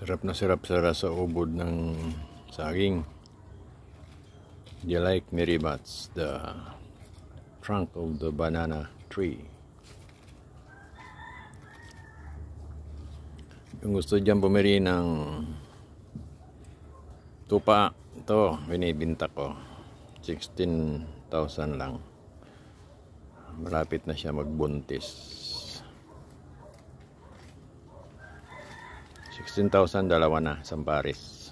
Sarap na sarap sa rasa ubod ng saging. They like miribats, the trunk of the banana tree. Yung gusto dyan bumiri ng tupa, ito binibinta ko. 16,000 lang. Malapit na siya magbuntis. 16,000 dalawa na sa Paris